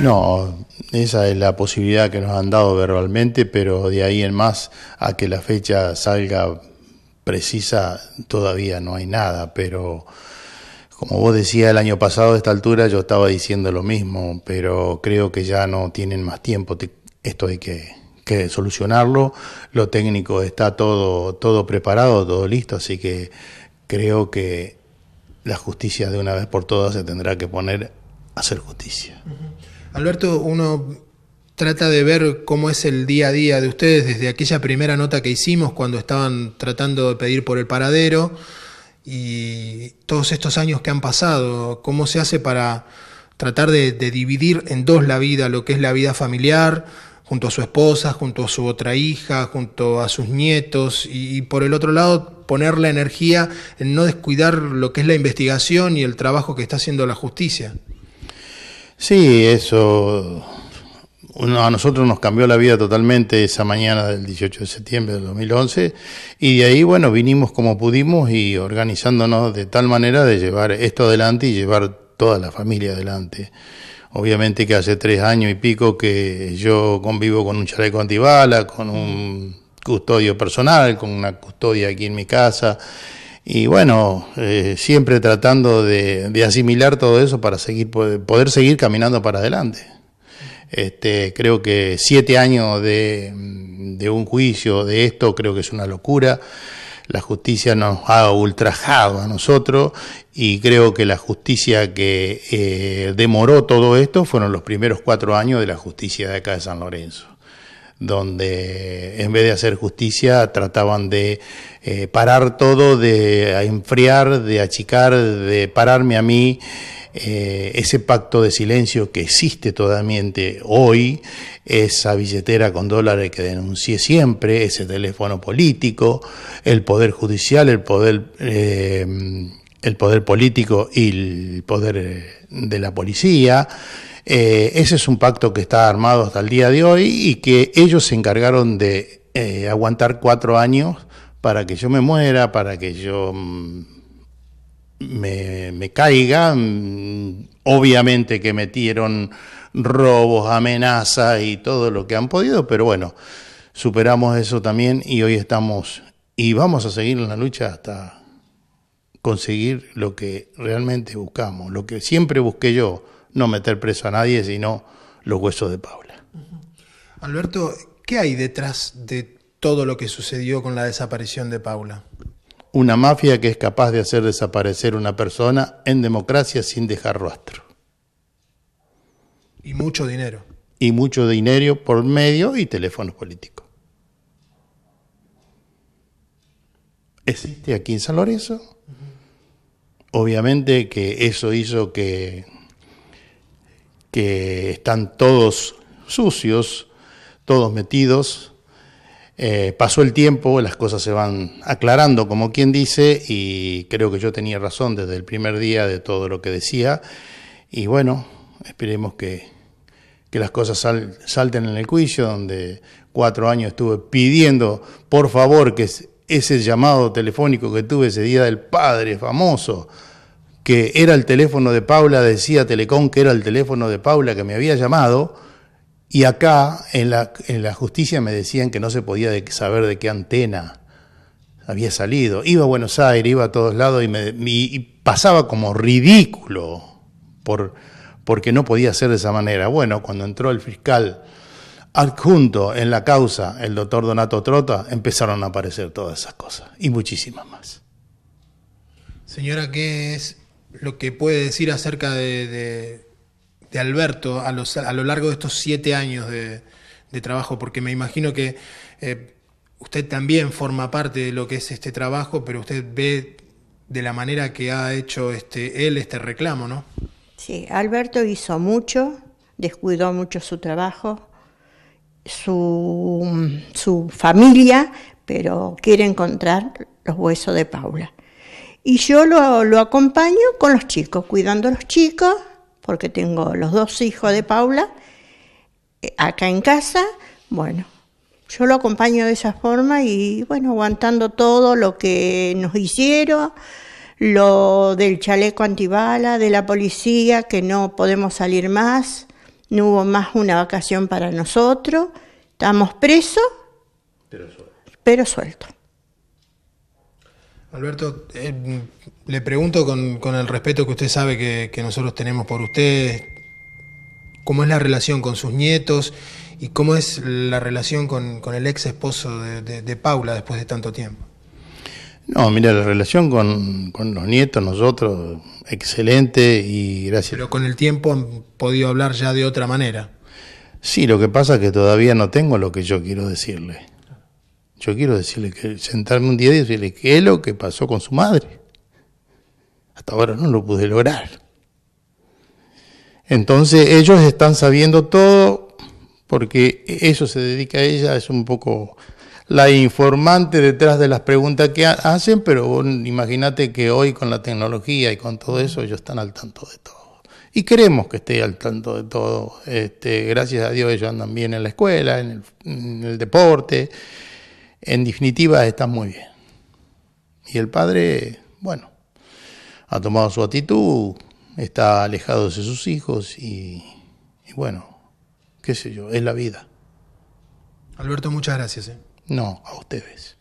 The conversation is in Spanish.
No, esa es la posibilidad que nos han dado verbalmente, pero de ahí en más a que la fecha salga precisa todavía no hay nada, pero como vos decías el año pasado a esta altura yo estaba diciendo lo mismo, pero creo que ya no tienen más tiempo, esto hay que, solucionarlo, lo técnico está todo, todo preparado, todo listo, así que creo que la justicia de una vez por todas se tendrá que poner a hacer justicia. Alberto, uno trata de ver cómo es el día a día de ustedes desde aquella primera nota que hicimos cuando estaban tratando de pedir por el paradero y todos estos años que han pasado, cómo se hace para tratar de, dividir en dos la vida, lo que es la vida familiar, junto a su esposa, junto a su otra hija, junto a sus nietos, y, por el otro lado poner la energía en no descuidar lo que es la investigación y el trabajo que está haciendo la justicia. Sí, eso a nosotros nos cambió la vida totalmente esa mañana del 18 de septiembre de 2011 y de ahí, bueno, vinimos como pudimos y organizándonos de tal manera de llevar esto adelante y llevar toda la familia adelante. Obviamente que hace tres años y pico que yo convivo con un chaleco antibala, con un custodio personal, con una custodia aquí en mi casa y bueno, eh, siempre tratando de, de, asimilar todo eso para seguir, poder seguir caminando para adelante. Este, creo que siete años de, de un juicio de esto creo que es una locura. La justicia nos ha ultrajado a nosotros y creo que la justicia que eh, demoró todo esto fueron los primeros cuatro años de la justicia de acá de San Lorenzo donde en vez de hacer justicia trataban de eh, parar todo, de enfriar, de achicar, de pararme a mí. Eh, ese pacto de silencio que existe todavía hoy, esa billetera con dólares que denuncié siempre, ese teléfono político, el poder judicial, el poder, eh, el poder político y el poder de la policía. Eh, ese es un pacto que está armado hasta el día de hoy y que ellos se encargaron de eh, aguantar cuatro años para que yo me muera, para que yo mm, me, me caiga. Mm, obviamente que metieron robos, amenazas y todo lo que han podido, pero bueno, superamos eso también y hoy estamos y vamos a seguir en la lucha hasta conseguir lo que realmente buscamos, lo que siempre busqué yo, no meter preso a nadie, sino los huesos de Paula. Alberto, ¿qué hay detrás de todo lo que sucedió con la desaparición de Paula? Una mafia que es capaz de hacer desaparecer una persona en democracia sin dejar rastro. Y mucho dinero. Y mucho dinero por medio y teléfonos políticos. Existe aquí en San Lorenzo. Obviamente que eso hizo que que están todos sucios, todos metidos. Eh, pasó el tiempo, las cosas se van aclarando, como quien dice, y creo que yo tenía razón desde el primer día de todo lo que decía. Y bueno, esperemos que, las cosas salten en el juicio, donde cuatro años estuve pidiendo, por favor, que ese llamado telefónico que tuve ese día del padre famoso, que era el teléfono de Paula, decía Telecom que era el teléfono de Paula que me había llamado, y acá en la, en la justicia me decían que no se podía saber de qué antena había salido. Iba a Buenos Aires, iba a todos lados y, me, pasaba como ridículo por, porque no podía ser de esa manera. Bueno, cuando entró el fiscal adjunto en la causa, el doctor Donato Trota, empezaron a aparecer todas esas cosas y muchísimas más. Señora, ¿qué es lo que puede decir acerca de, Alberto a, lo largo de estos siete años de, trabajo, porque me imagino que eh, usted también forma parte de lo que es este trabajo, pero usted ve de la manera que ha hecho este, él este reclamo, ¿no? Sí, Alberto hizo mucho, descuidó mucho su trabajo, su familia, pero quiere encontrar los huesos de Paula. Y yo lo, acompaño con los chicos, cuidando a los chicos, porque tengo los dos hijos de Paula eh, acá en casa. Bueno, yo lo acompaño de esa forma y bueno, aguantando todo lo que nos hicieron, lo del chaleco antibala, de la policía, que no podemos salir más, no hubo más una vacación para nosotros, estamos presos, pero Pero sueltos. Alberto, eh, le pregunto con, el respeto que usted sabe que, nosotros tenemos por usted, cómo es la relación con sus nietos y cómo es la relación con, el ex esposo de, Paula después de tanto tiempo. No, mira, la relación con, con, los nietos, nosotros, excelente y gracias. Pero con el tiempo han podido hablar ya de otra manera. Sí, lo que pasa es que todavía no tengo lo que yo quiero decirle. Yo quiero decirle que sentarme un día y decirle qué es lo que pasó con su madre. Hasta ahora no lo pude lograr. Entonces ellos están sabiendo todo porque eso se dedica a ella, es un poco la informante detrás de las preguntas que hacen, pero imagínate que hoy con la tecnología y con todo eso ellos están al tanto de todo. Y queremos que esté al tanto de todo. Este, gracias a Dios ellos andan bien en la escuela, en el deporte, en definitiva, está muy bien. Y el padre, bueno, ha tomado su actitud, está alejado de sus hijos y, bueno, qué sé yo, es la vida. Alberto, muchas gracias. ¿eh? No, a ustedes.